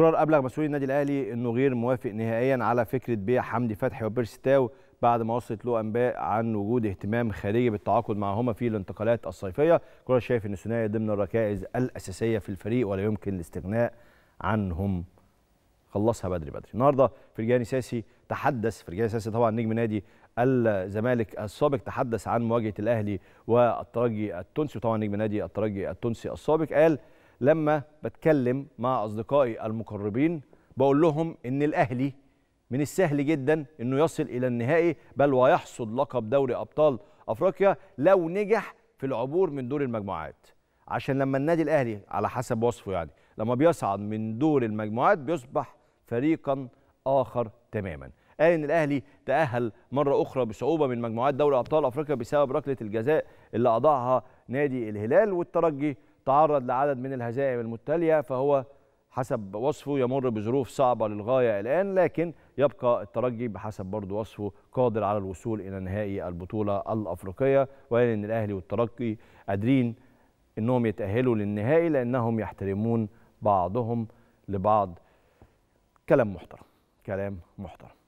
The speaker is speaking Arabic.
قرار ابلغ مسؤولي النادي الاهلي انه غير موافق نهائيا على فكره بيع حمدي فتحي وبيرستاو بعد ما وصلت له انباء عن وجود اهتمام خارجي بالتعاقد معهما في الانتقالات الصيفيه قرار شايف ان الثنائي ضمن الركائز الاساسيه في الفريق ولا يمكن الاستغناء عنهم خلصها بدري بدري النهارده فرجاني ساسي تحدث فرجاني ساسي طبعا نجم نادي الزمالك السابق تحدث عن مواجهه الاهلي والترجي التونسي وطبعا نجم نادي الترجي التونسي السابق قال لما بتكلم مع أصدقائي المقربين بقول لهم إن الأهلي من السهل جدا إنه يصل إلى النهائي بل ويحصد لقب دوري أبطال أفريقيا لو نجح في العبور من دور المجموعات عشان لما النادي الأهلي على حسب وصفه يعني لما بيصعد من دور المجموعات بيصبح فريقا آخر تماما قال ان الاهلي تاهل مره اخرى بصعوبه من مجموعات دوري ابطال افريقيا بسبب ركله الجزاء اللي اضاعها نادي الهلال والترجي تعرض لعدد من الهزائم المتالية فهو حسب وصفه يمر بظروف صعبة للغاية الآن لكن يبقى الترجي بحسب برضو وصفه قادر على الوصول إلى نهائي البطولة الأفريقية وإن الأهلي والترجي قادرين أنهم يتأهلوا للنهائي لأنهم يحترمون بعضهم لبعض كلام محترم كلام محترم